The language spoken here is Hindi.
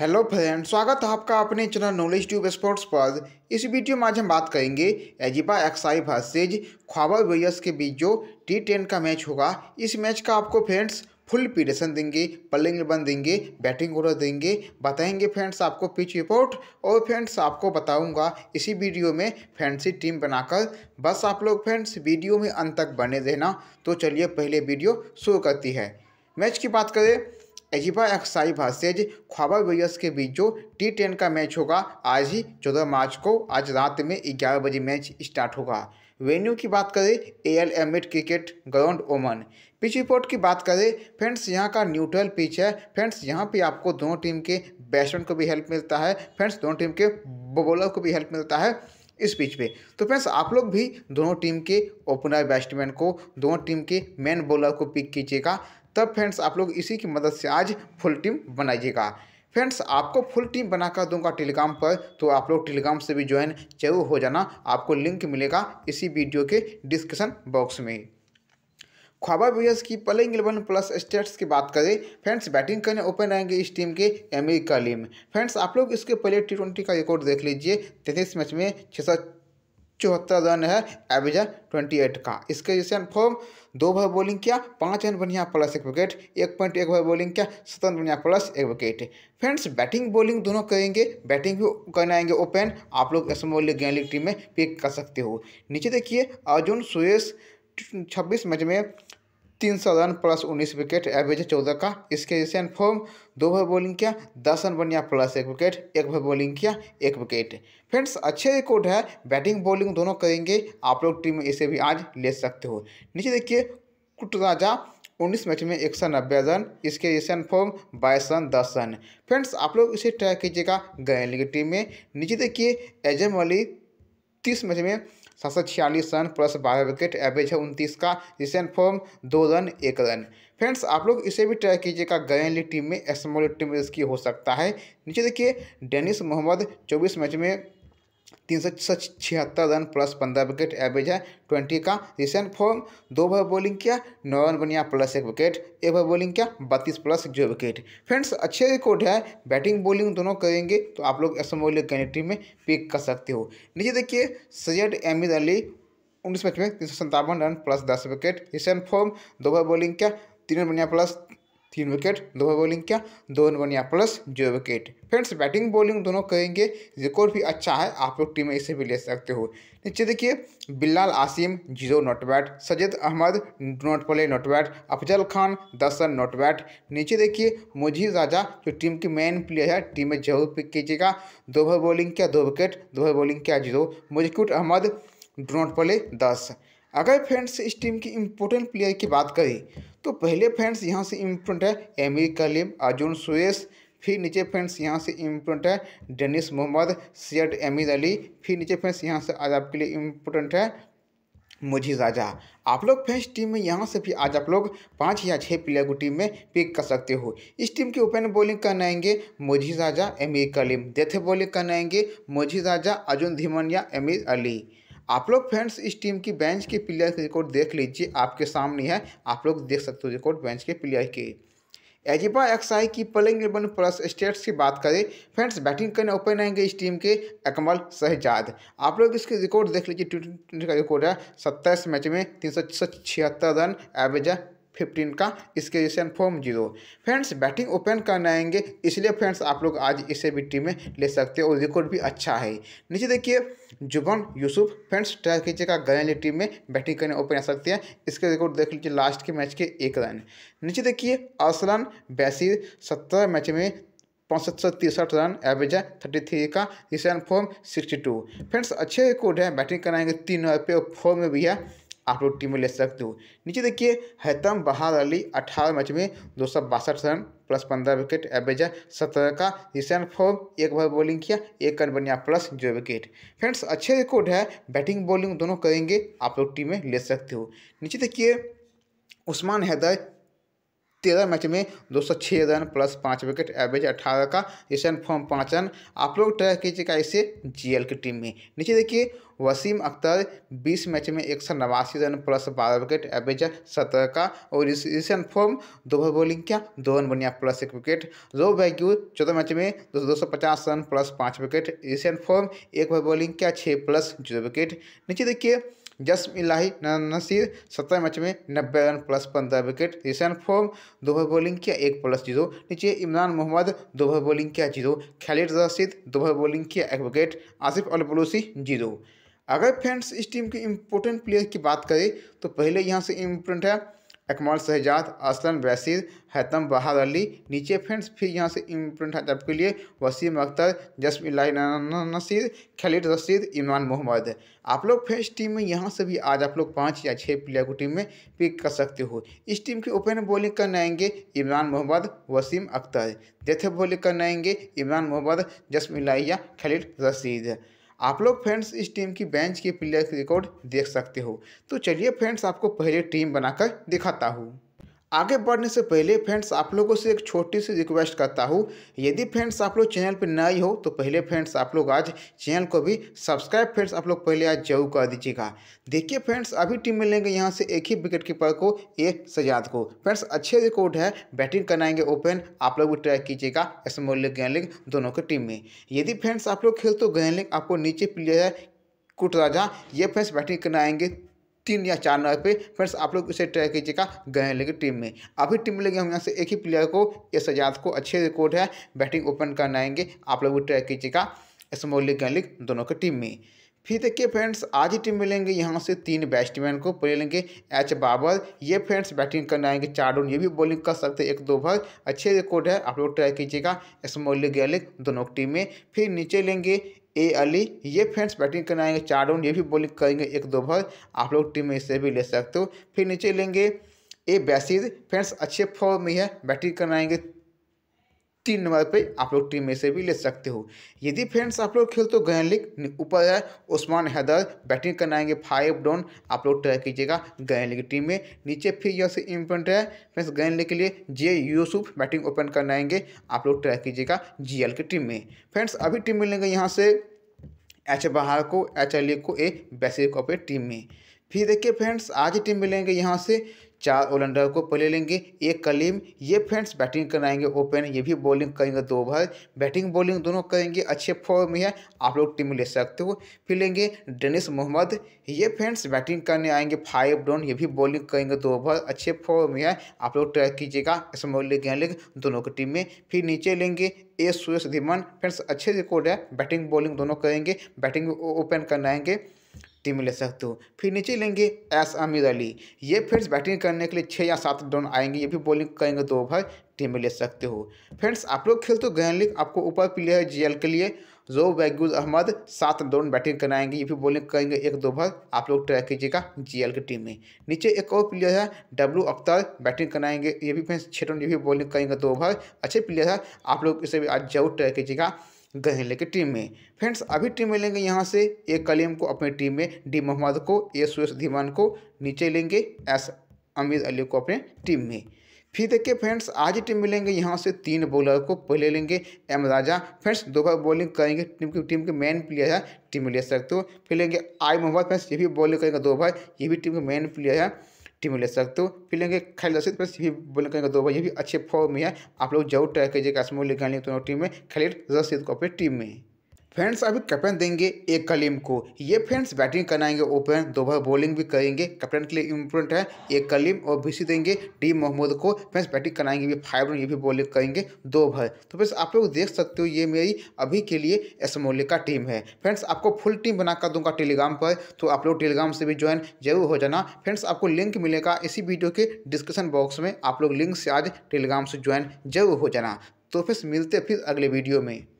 हेलो फ्रेंड स्वागत है आपका अपने चैनल नॉलेज ट्यूब स्पोर्ट्स पर इस वीडियो में आज हम बात करेंगे एजिबा एक्साई वर्सेज ख्वाबर वेयर्स के बीच जो टी टेन का मैच होगा इस मैच का आपको फ्रेंड्स फुल पीडेशन देंगे पल्लिंग बन देंगे बैटिंग ऑर्डर देंगे बताएंगे फ्रेंड्स आपको पिच रिपोर्ट और फ्रेंड्स आपको बताऊंगा इसी वीडियो में फैंसी टीम बनाकर बस आप लोग फ्रेंड्स वीडियो में अंत तक बने रहना तो चलिए पहले वीडियो शुरू करती है मैच की बात करें एजिबा एक्साई वर्सेज ख्वाबा वॉरियर्स के बीच जो टी टेन का मैच होगा आज ही चौदह मार्च को आज रात में ग्यारह बजे मैच स्टार्ट होगा वेन्यू की बात करें ए एल एम एड cricket ground Oman pitch report की बात करें फ्रेंड्स यहाँ का न्यूट्रल पिच है फ्रेंड्स यहाँ पे आपको दोनों टीम के बैट्समैन को भी हेल्प मिलता है फ्रेंड्स दोनों टीम के बॉलर को भी हेल्प मिलता है इस पिच पे तो फ्रेंड्स आप लोग भी दोनों टीम के ओपनर बैट्समैन को दोनों टीम के मेन बॉलर को पिक कीजिएगा तब फ्रेंड्स आप लोग इसी की मदद से आज फुल टीम बनाइएगा फ्रेंड्स आपको फुल टीम बनाकर दूंगा टेलीग्राम पर तो आप लोग टेलीग्राम से भी ज्वाइन जरूर हो जाना आपको लिंक मिलेगा इसी वीडियो के डिस्क्रिप्शन बॉक्स में ख्वाबा व्यूजर्स की प्लेइंग इलेवन प्लस स्टेट्स की बात करें फ्रेंड्स बैटिंग करने ओपन आएंगे इस टीम के अमीर कलीम फ्रेंड्स आप लोग इसके पहले टी ट्वेंटी का रिकॉर्ड देख लीजिए तैतीस मैच में छः चौहत्तर रन है एवरेज ट्वेंटी एट का इसके जैसे फॉर्म दो भाई बॉलिंग किया पाँच रन बढ़िया प्लस एक विकेट एक पॉइंट एक भाई बॉलिंग किया सतन बढ़िया प्लस एक विकेट फ्रेंड्स बैटिंग बॉलिंग दोनों करेंगे बैटिंग भी करने आएंगे ओपन आप लोग एस लीग गेंद लीग टीम में पिक कर सकते हो नीचे देखिए अर्जुन सुरेश छब्बीस मैच में तीन सौ रन प्लस उन्नीस विकेट एवरेज चौदह का इसके जैसे फॉर्म दो ओवर बॉलिंग किया दस रन बनिया प्लस एक विकेट एक ओवर बॉलिंग किया एक विकेट फ्रेंड्स अच्छे रिकॉर्ड है बैटिंग बॉलिंग दोनों करेंगे आप लोग टीम में इसे भी आज ले सकते हो नीचे देखिए कुट राजा उन्नीस मैच में एक सौ नब्बे रन इसके एशियन फॉर्म बाईस रन दस रन फ्रेंड्स आप लोग इसे ट्राई कीजिएगा गैन लीग टीम में नीचे देखिए एजम अली तीस मैच में सात रन प्लस बारह विकेट एवरेज है उनतीस का रिसेंट फॉर्म दो रन एक रन फ्रेंड्स आप लोग इसे भी ट्राई कीजिएगा गैन टीम में स्मॉल टीम में इसकी हो सकता है नीचे देखिए डेनिस मोहम्मद चौबीस मैच में तीन सौ छिहत्तर रन प्लस पंद्रह विकेट एवरेज है ट्वेंटी का रिसेंट फॉर्म दो ओवर बॉलिंग किया नौ रन बनिया प्लस एक विकेट एक ओवर बॉलिंग किया बत्तीस प्लस जो विकेट फ्रेंड्स अच्छे रिकॉर्ड है बैटिंग बॉलिंग दोनों करेंगे तो आप लोग एस एम कैंडिडेट में पिक कर सकते हो नीचे देखिए सैयद एमिर अली उन्नीस मैच में तीन सौ रन प्लस दस विकेट रिसेंट फॉर्म दो ओवर बॉलिंग किया तीन रन बनिया प्लस तीन विकेट दो बॉलिंग क्या दो बन या plus zero wicket friends batting bowling दोनों करेंगे रिकॉर्ड भी अच्छा है आप लोग टीम में इसे भी ले सकते हो नीचे देखिए Bilal Asim zero not bat Sajad Ahmad not play not bat Afzal Khan दस रन नॉट बैट नीचे देखिए मुझी राजा जो टीम की मेन प्लेयर है टीम में जरूर पिक कीजिएगा भर बॉलिंग क्या दो विकेट भर बॉलिंग क्या जीरो मुजकुट अहमद डोनॉट प्ले दस अगर फ्रेंड्स इस टीम की इम्पोर्टेंट प्लेयर की बात करें तो पहले फ्रेंड्स यहाँ से इम्पोर्टेंट है एमिर कलीम अर्जुन सुरेश फिर नीचे फ्रेंड्स यहाँ से इम्पोर्टेंट है डेनिस मोहम्मद सैयद एमिर अली फिर नीचे फ्रेंड्स यहाँ से आज आपके लिए इम्पोर्टेंट है मुझी राजा आप लोग फ्रेंड्स टीम में यहाँ से भी आज आप लोग पाँच या छः प्लेयर को टीम में पिक कर सकते हो इस टीम के ओपन बॉलिंग करने आएंगे मुझी राजा एमिर कलीम डेथ बॉलिंग करने आएंगे मुझी राजा अर्जुन धीमन या एमिर अली आप लोग फ्रेंड्स इस टीम की बेंच के प्लेयर की रिकॉर्ड देख लीजिए आपके सामने है आप लोग देख सकते हो रिकॉर्ड बेंच के प्लेयर की एजिबा एक्साई की पलिंग इलेवन प्लस स्टेट्स की बात करें फ्रेंड्स बैटिंग करने ओपन रहेंगे इस टीम के अकमल शहजाद आप लोग इसके रिकॉर्ड देख लीजिए ट्वेंटी का रिकॉर्ड है सत्ताईस मैच में तीन सौ छिहत्तर रन एवरेज है फिफ्टीन का स्केजेशन form zero friends batting open करने आएंगे इसलिए फ्रेंड्स आप लोग आज इसे भी टीम में ले सकते हो और रिकॉर्ड भी अच्छा है नीचे देखिए जुबन यूसुफ फ्रेंड्स ट्राई कीजिएगा गए टीम में बैटिंग करने ओपन आ सकते हैं इसके रिकॉर्ड देख लीजिए लास्ट के मैच के एक रन नीचे देखिए असलन बैसी सत्रह मैच में पौसठ सौ तिरसठ रन एवरेज है थर्टी थ्री का recent form sixty two friends अच्छे रिकॉर्ड है बैटिंग कराएंगे तीन ओवर पे और फॉर्म में भी है आप लोग टीम में ले सकते हो नीचे देखिए हैतम बहार अली अठारह मैच में दो सौ बासठ रन प्लस पंद्रह विकेट एवरेज है सत्रह का रिसेंट फॉर्म एक बार बॉलिंग किया एक रन बनिया प्लस जो विकेट फ्रेंड्स अच्छे रिकॉर्ड है बैटिंग बॉलिंग दोनों करेंगे आप लोग टीम में ले सकते हो नीचे देखिए उस्मान हैदर तेरह मैच में दो सौ छः रन प्लस पाँच विकेट एवरेज अठारह का ईशन फॉर्म पाँच रन आप लोग ट्रैक कीजिएगा इसे जीएल की टीम में नीचे देखिए वसीम अख्तर बीस मैच में एक सौ नवासी रन प्लस बारह विकेट एवरेज सत्रह का और इस ईशन फॉर्म भर बॉलिंग क्या दो रन बनिया प्लस एक विकेट रो वैग्यू चौदह मैच में दो सौ पचास रन प्लस पाँच विकेट ईशन फॉर्म एक ओवर बॉलिंग क्या छः प्लस जीरो विकेट नीचे देखिए जस इलाही नसीर सत्रह मैच में नब्बे रन प्लस पंद्रह विकेट ईशान फोम दो बॉलिंग किया एक प्लस जीरो नीचे इमरान मोहम्मद दो बॉलिंग किया जीरो खालिद रशीद दो बॉलिंग किया एक विकेट आसिफ अलबलूसी जीरो अगर फ्रेंड्स इस टीम के इम्पोर्टेंट प्लेयर की बात करें तो पहले यहाँ से इम्पोर्टेंट है अकमाल शहजाद असलन वैसी हैतम बहार अली नीचे फ्रेंड्स फिर यहाँ से इम्पोर्टेंट हजाब के लिए वसीम अख्तर जसमिल्ला नसीर खलीद रशीद इमरान मोहम्मद आप लोग फ्रेंड्स टीम में यहाँ से भी आज आप लोग पाँच या छः प्लेयर को टीम में पिक कर सकते हो इस टीम की ओपन बॉलिंग करने आएंगे इमरान मोहम्मद वसीम अख्तर डेथ बॉलिंग करने आएंगे इमरान मोहम्मद जसमिल्ला खलीद रशीद आप लोग फ्रेंड्स इस टीम की बेंच के प्लेयर रिकॉर्ड देख सकते हो तो चलिए फ्रेंड्स आपको पहले टीम बनाकर दिखाता हूँ आगे बढ़ने से पहले फ्रेंड्स आप लोगों से एक छोटी सी रिक्वेस्ट करता हूँ यदि फ्रेंड्स आप लोग चैनल पर नए हो तो पहले फ्रेंड्स आप लोग आज चैनल को भी सब्सक्राइब फ्रेंड्स आप लोग पहले आज जरूर कर दीजिएगा देखिए फ्रेंड्स अभी टीम मिलेंगे यहाँ से एक ही विकेट कीपर को एक सजाद को फ्रेंड्स अच्छे रिकॉर्ड है बैटिंग कराएंगे ओपन आप लोग भी ट्राई कीजिएगा स्मॉल लीग गैन लिंग दोनों की टीम में यदि फ्रेंड्स आप लोग खेल तो गैन आपको नीचे प्लेयर है कुटराजा ये फ्रेंड्स बैटिंग कराएंगे तीन या चार नंबर पे फ्रेंड्स आप लोग इसे ट्राई कीजिएगा गए लेंगे टीम में अभी टीम में लेंगे हम यहाँ से एक ही प्लेयर को ये सजाद को अच्छे रिकॉर्ड है बैटिंग ओपन करना आएंगे आप लोग भी ट्राई कीजिएगा स्मॉल लीग गए लीग दोनों की टीम में फिर देखिए फ्रेंड्स आज ही टीम मिलेंगे यहाँ से तीन बैट्समैन को प्ले लेंगे एच बाबर ये फ्रेंड्स बैटिंग करने आएंगे चार रन ये भी बॉलिंग कर सकते हैं एक दो भर अच्छे रिकॉर्ड है आप लोग ट्राई कीजिएगा स्मॉल लीग गैलिक दोनों टीम में फिर नीचे लेंगे ए अली ये फ्रेंड्स बैटिंग करने आएंगे चार राउंड ये भी बॉलिंग करेंगे एक दो भर आप लोग टीम में इसे भी ले सकते हो फिर नीचे लेंगे ए बैसिद फ्रेंड्स अच्छे फॉर्म में है बैटिंग करने आएंगे तीन नंबर पे आप लोग टीम में से भी ले सकते हो यदि फ्रेंड्स आप लोग खेल तो गए लीग ऊपर है उस्मान हैदर बैटिंग करना आएंगे फाइव डाउन आप लोग ट्राई कीजिएगा गैन लीग टीम में नीचे फिर यहाँ से इम्पोर्टेंट है फ्रेंड्स गैन लीग के लिए जे यूसुफ बैटिंग ओपन करना आएंगे आप लोग ट्राई कीजिएगा जी की टीम में फ्रेंड्स अभी टीम मिलेंगे यहाँ से एच बहार को एच अली e को ए बैसे टीम में फिर देखिए फ्रेंड्स आज ही टीम मिलेंगे यहाँ से चार ऑलराउंडर को पहले लेंगे एक कलीम ये फ्रेंड्स बैटिंग कराएंगे ओपन ये भी बॉलिंग करेंगे दो ओवर बैटिंग बॉलिंग दोनों करेंगे अच्छे फॉर्म में है आप लोग टीम ले सकते हो फिर लेंगे डेनिस मोहम्मद ये फ्रेंड्स बैटिंग करने आएंगे फाइव डाउन ये भी बॉलिंग करेंगे दो ओवर अच्छे फॉर्म में है आप लोग ट्रैक कीजिएगा स्मॉल लेग यहाँ दोनों की टीम में फिर नीचे लेंगे ए सुरेश धीमन फ्रेंड्स अच्छे रिकॉर्ड है बैटिंग बॉलिंग दोनों करेंगे बैटिंग ओपन करना आएंगे टीम ले सकते हो फिर नीचे लेंगे एस आमिर अली ये फ्रेंड्स बैटिंग करने के लिए छः या सात डाउन आएंगे ये भी बॉलिंग करेंगे दो ओवर टीम में ले सकते हो फ्रेंड्स आप लोग खेल तो गए लीग आपको ऊपर प्लेयर जीएल के लिए जो बैगुल अहमद सात डाउन बैटिंग कराएंगे ये भी बॉलिंग करेंगे एक दो ओवर आप लोग ट्राई कीजिएगा जीएल की टीम में नीचे एक और प्लेयर है डब्लू अख्तर बैटिंग कराएंगे ये भी फ्रेंड्स छः डाउन ये भी बॉलिंग करेंगे दो तो ओवर अच्छे प्लेयर है आप लोग इसे भी आज जरूर ट्राई कीजिएगा गहेले लेके टीम में फ्रेंड्स अभी टीम में लेंगे यहाँ से ए कलीम को अपनी टीम में डी मोहम्मद को ए सुरेश धीमान को नीचे लेंगे एस अमीर अली को अपने टीम में फिर देखिए फ्रेंड्स आज ही टीम मिलेंगे यहाँ से तीन बॉलर को पहले लेंगे एम राजा फ्रेंड्स दोबारा बॉलिंग करेंगे टीम की टीम के मेन प्लेयर है टीम में ले सकते हो फिर लेंगे आई मोहम्मद फ्रेंड्स ये भी बॉलिंग करेंगे दो भाई ये भी टीम के मेन प्लेयर है टीम ले सकते हो फिर लेंगे खाली दस प्लस भी बोले कहेंगे दो भाई ये भी अच्छे फॉर्म में है आप लोग जरूर ट्राई कीजिएगा स्मोल लिखा लेंगे दोनों टीम में खाली रसीद को अपने टीम में फ्रेंड्स अभी कैप्टन देंगे एक कलीम को ये फ्रेंड्स बैटिंग कराएंगे ओपन दोबारा बॉलिंग भी करेंगे कैप्टन के लिए इम्पोर्टेंट है एक कलीम और बीसी देंगे डी मोहम्मद को फ्रेंड्स बैटिंग कराएंगे भी फाइव रन ये भी बॉलिंग करेंगे दो भर तो फ्रेंड्स आप लोग देख सकते हो ये मेरी अभी के लिए एसमोले का टीम है फ्रेंड्स आपको फुल टीम बनाकर दूंगा टेलीग्राम पर तो आप लोग टेलीग्राम से भी ज्वाइन जरूर हो जाना फ्रेंड्स आपको लिंक मिलेगा इसी वीडियो के डिस्क्रिप्शन बॉक्स में आप लोग लिंक से आज टेलीग्राम से ज्वाइन जरूर हो जाना तो फिर मिलते फिर अगले वीडियो में